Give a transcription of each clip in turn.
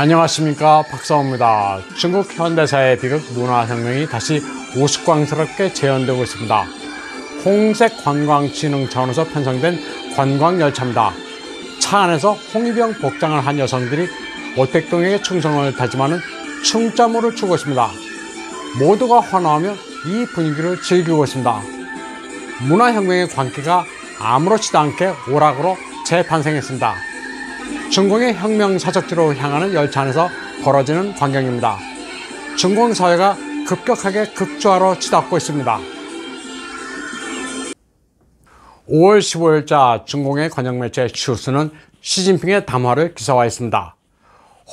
안녕하십니까 박사호입니다. 중국 현대사의 비극 문화혁명이 다시 우스꽝스럽게 재현되고 있습니다. 홍색관광진흥 차원에서 편성된 관광열차입니다. 차 안에서 홍위병 복장을 한 여성들이 오택동에게 충성을 다짐하는 충자물을 추고 있습니다. 모두가 환호하며 이 분위기를 즐기고 있습니다. 문화혁명의 광기가 아무렇지도 않게 오락으로 재탄생했습니다. 중공의 혁명 사적지로 향하는 열차 안에서 벌어지는 광경입니다. 중공 사회가 급격하게 극좌로 치닫고 있습니다. 5월 15일자 중공의 관영매체 슈스는 시진핑의 담화를 기사화했습니다.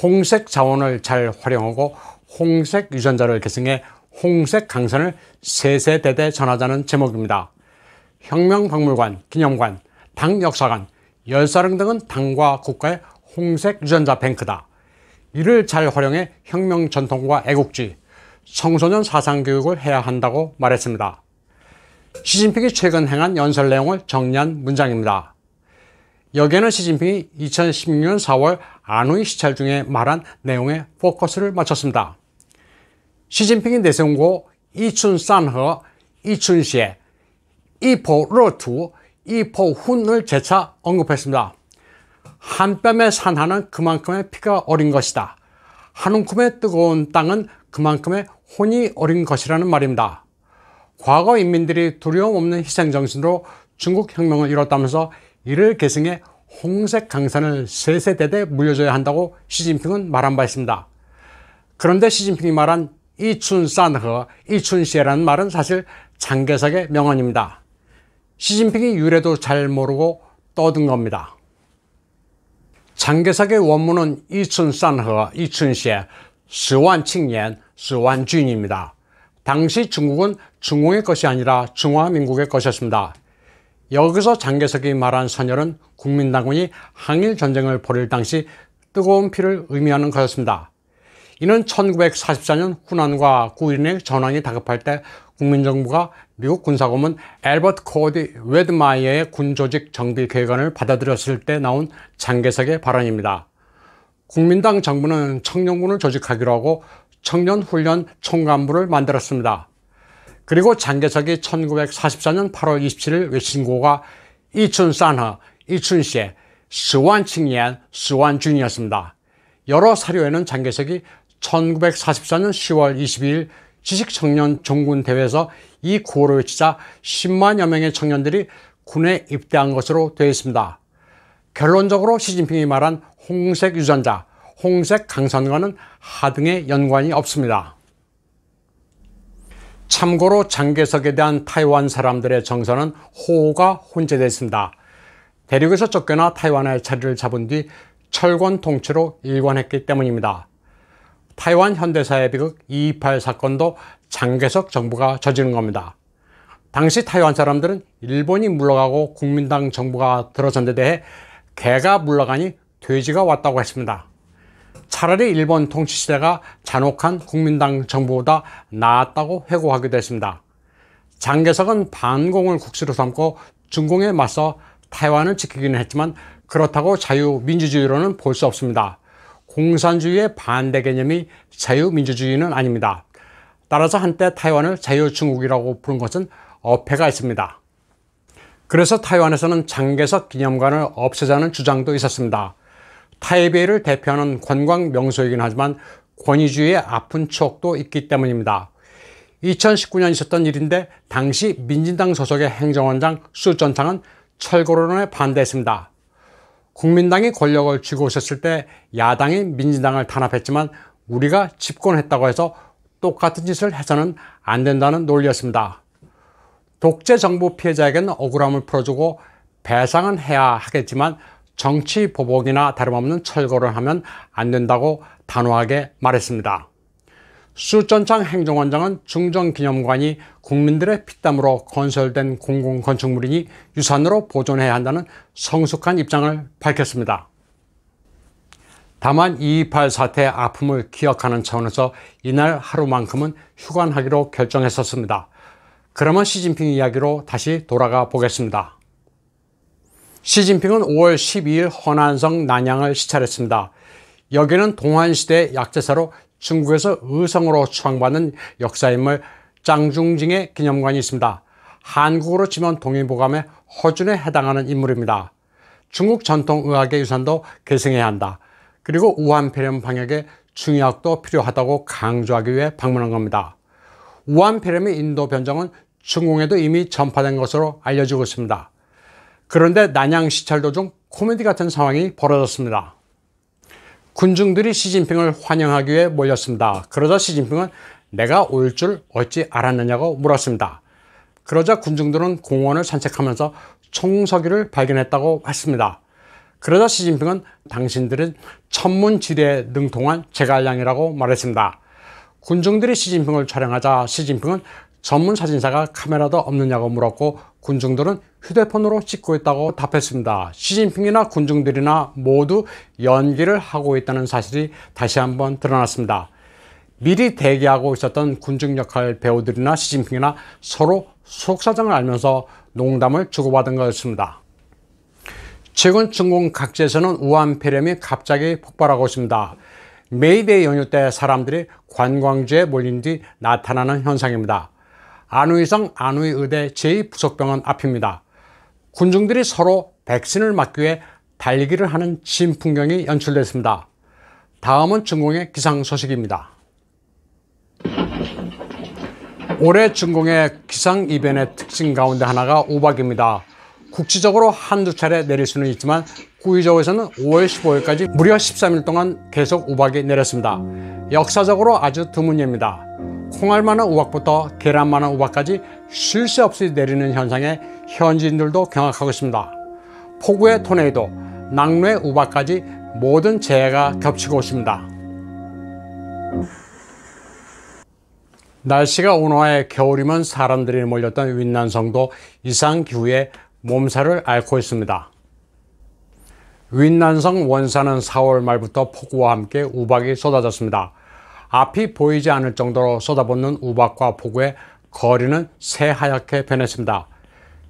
홍색 자원을 잘 활용하고 홍색 유전자를 계승해 홍색 강산을 세세대대 전하자는 제목입니다. 혁명박물관, 기념관, 당역사관, 열사릉 등은 당과 국가의 홍색 유전자 뱅크다. 이를 잘 활용해 혁명 전통과 애국지, 청소년 사상교육을 해야 한다고 말했습니다. 시진핑이 최근 행한 연설 내용을 정리한 문장입니다. 여기에는 시진핑이 2016년 4월 안우이 시찰 중에 말한 내용에 포커스를 맞췄습니다. 시진핑이 내세운 고 이춘산허 이춘시의 이포러투 이 포훈을 재차 언급했습니다. 한 뺨의 산하는 그만큼의 피가 어린 것이다. 한 움큼의 뜨거운 땅은 그만큼의 혼이 어린 것이라는 말입니다. 과거 인민들이 두려움 없는 희생정신으로 중국 혁명을 이뤘다면서 이를 계승해 홍색 강산을 세세대대 물려줘야 한다고 시진핑은 말한 바 있습니다. 그런데 시진핑이 말한 이춘산허, 이춘시해라는 말은 사실 장개석의 명언입니다. 시진핑이 유래도 잘 모르고 떠든 겁니다. 장개석의 원문은 이춘산허 이춘시의 스완칭년 스완준입니다. 당시 중국은 중공의 것이 아니라 중화민국의 것이었습니다. 여기서 장개석이 말한 선열은 국민당군이 항일전쟁을 벌일 당시 뜨거운 피를 의미하는 것이었습니다. 이는 1944년 후난과 구인의 전황이 다급할 때 국민정부가 미국 군사고문 엘버트 코디 웨드마이어의 군조직 정비 계획안을 받아들였을 때 나온 장개석의 발언입니다. 국민당 정부는 청년군을 조직하기로 하고 청년훈련 총간부를 만들었습니다. 그리고 장개석이 1944년 8월 27일 외신고가 이춘산허, 이춘시에 스완칭년, 스완준이었습니다. 여러 사료에는 장개석이 1944년 10월 22일 지식청년 정군대회에서이 구호를 외치자 10만여 명의 청년들이 군에 입대한 것으로 되어 있습니다. 결론적으로 시진핑이 말한 홍색 유전자, 홍색 강산과는 하등의 연관이 없습니다. 참고로 장개석에 대한 타이완 사람들의 정서는 호우가 혼재되어 있습니다. 대륙에서 쫓겨나 타이완의 자리를 잡은 뒤 철권 통치로 일관했기 때문입니다. 타이완 현대사의 비극 228 사건도 장개석 정부가 저지른 겁니다. 당시 타이완 사람들은 일본이 물러가고 국민당 정부가 들어선데 대해 개가 물러가니 돼지가 왔다고 했습니다. 차라리 일본 통치시대가 잔혹한 국민당 정부보다 나았다고 회고하기도 했습니다. 장개석은 반공을 국시로 삼고 중공에 맞서 타이완을 지키기는 했지만 그렇다고 자유민주주의로는 볼 수 없습니다. 공산주의의 반대 개념이 자유민주주의는 아닙니다. 따라서 한때 타이완을 자유중국이라고 부른 것은 어폐가 있습니다. 그래서 타이완에서는 장개석 기념관을 없애자는 주장도 있었습니다. 타이베이를 대표하는 관광 명소이긴 하지만 권위주의의 아픈 추억도 있기 때문입니다. 2019년 있었던 일인데 당시 민진당 소속의 행정원장 수 전창은 철거론에 반대했습니다. 국민당이 권력을 쥐고 있었을 때 야당이 민주당을 탄압했지만 우리가 집권했다고 해서 똑같은 짓을 해서는 안 된다는 논리였습니다. 독재 정부 피해자에게는 억울함을 풀어주고 배상은 해야 하겠지만 정치 보복이나 다름없는 철거를 하면 안 된다고 단호하게 말했습니다. 수전창 행정원장은 중정기념관이 국민들의 피땀으로 건설된 공공건축물이니 유산으로 보존해야 한다는 성숙한 입장을 밝혔습니다. 다만 2.28사태 아픔을 기억하는 차원에서 이날 하루만큼은 휴관하기로 결정했었습니다. 그러면 시진핑 이야기로 다시 돌아가 보겠습니다. 시진핑은 5월 12일 허난성 난양을 시찰했습니다. 여기는 동한시대 약재사로 중국에서 의성으로 추앙받는 역사인물 장중징의 기념관이 있습니다. 한국으로 치면 동의보감의 허준에 해당하는 인물입니다. 중국 전통의학의 유산도 계승해야 한다. 그리고 우한폐렴 방역에 중의학도 필요하다고 강조하기 위해 방문한 겁니다. 우한폐렴의 인도 변종은 중공에도 이미 전파된 것으로 알려지고 있습니다. 그런데 난양 시찰 도중 코미디 같은 상황이 벌어졌습니다. 군중들이 시진핑을 환영하기 위해 몰렸습니다. 그러자 시진핑은 내가 올 줄 어찌 알았느냐고 물었습니다. 그러자 군중들은 공원을 산책하면서 총석유를 발견했다고 했습니다. 그러자 시진핑은 당신들은 천문지대에 능통한 제갈량이라고 말했습니다. 군중들이 시진핑을 촬영하자 시진핑은 전문 사진사가 카메라도 없느냐고 물었고 군중들은 휴대폰으로 찍고 있다고 답했습니다. 시진핑이나 군중들이나 모두 연기를 하고 있다는 사실이 다시 한번 드러났습니다. 미리 대기하고 있었던 군중 역할 배우들이나 시진핑이나 서로 속사정을 알면서 농담을 주고받은 것습니다 최근 중국 각지에서는 우한 폐렴이 갑자기 폭발하고 있습니다. 메이데이 연휴 때 사람들이 관광지에 몰린 뒤 나타나는 현상입니다. 안우의성 안우의의대 제2부속병원 앞입니다. 군중들이 서로 백신을 맞기 위해 달리기를 하는 진풍경이 연출됐습니다. 다음은 중공의 기상 소식입니다. 올해 중공의 기상 이변의 특징 가운데 하나가 우박입니다. 국지적으로 한두 차례 내릴 수는 있지만 구이저에서는 5월 15일까지 무려 13일 동안 계속 우박이 내렸습니다. 역사적으로 아주 드문 예입니다. 콩알만한 우박부터 계란만한 우박까지 쉴 새 없이 내리는 현상에 현지인들도 경악하고 있습니다. 폭우의 토네이도, 낙뢰의 우박까지 모든 재해가 겹치고 있습니다. 날씨가 온화해 겨울이면 사람들이 몰렸던 윈난성도 이상기후에 몸살을 앓고 있습니다. 윈난성 원산은 4월 말부터 폭우와 함께 우박이 쏟아졌습니다. 앞이 보이지 않을 정도로 쏟아붓는 우박과 폭우에 거리는 새하얗게 변했습니다.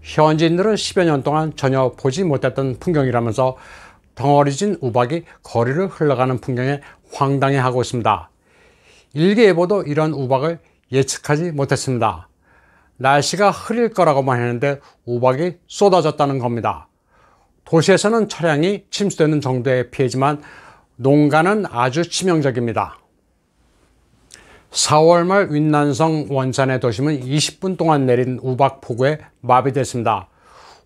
현지인들은 10여 년 동안 전혀 보지 못했던 풍경이라면서 덩어리진 우박이 거리를 흘러가는 풍경에 황당해하고 있습니다. 일기예보도 이런 우박을 예측하지 못했습니다. 날씨가 흐릴 거라고만 했는데 우박이 쏟아졌다는 겁니다. 도시에서는 차량이 침수되는 정도의 피해지만 농가는 아주 치명적입니다. 4월 말 윈난성 원산의 도심은 20분 동안 내린 우박 폭우에 마비됐습니다.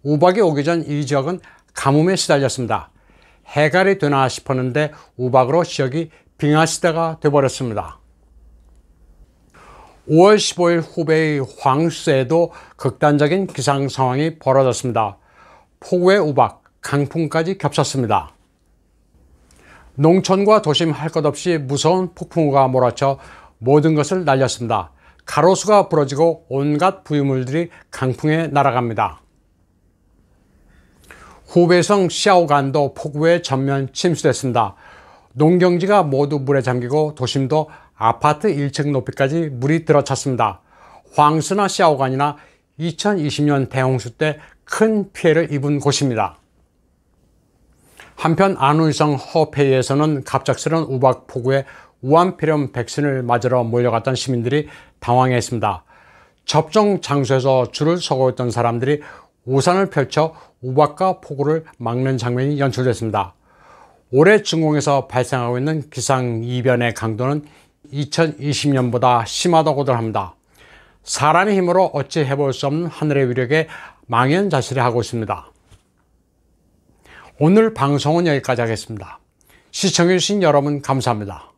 우박이 오기 전 이 지역은 가뭄에 시달렸습니다. 해갈이 되나 싶었는데 우박으로 지역이 빙하시대가 되버렸습니다 5월 15일 후베이 황수에도 극단적인 기상 상황이 벌어졌습니다. 폭우에 우박, 강풍까지 겹쳤습니다. 농촌과 도심 할 것 없이 무서운 폭풍우가 몰아쳐 모든 것을 날렸습니다. 가로수가 부러지고 온갖 부유물들이 강풍에 날아갑니다. 후베성 샤오간도 폭우에 전면 침수됐습니다. 농경지가 모두 물에 잠기고 도심도 아파트 1층 높이까지 물이 들어찼습니다. 황스나 샤오간이나 2020년 대홍수 때 큰 피해를 입은 곳입니다. 한편 안우성 허페이에서는 갑작스런 우박 폭우에 우한폐렴 백신을 맞으러 몰려갔던 시민들이 당황했습니다. 접종 장소에서 줄을 서고 있던 사람들이 우산을 펼쳐 우박과 폭우를 막는 장면이 연출됐습니다. 올해 중공에서 발생하고 있는 기상이변의 강도는 2020년보다 심하다고들 합니다. 사람의 힘으로 어찌 해볼 수 없는 하늘의 위력에 망연자실을 하고 있습니다. 오늘 방송은 여기까지 하겠습니다. 시청해주신 여러분 감사합니다.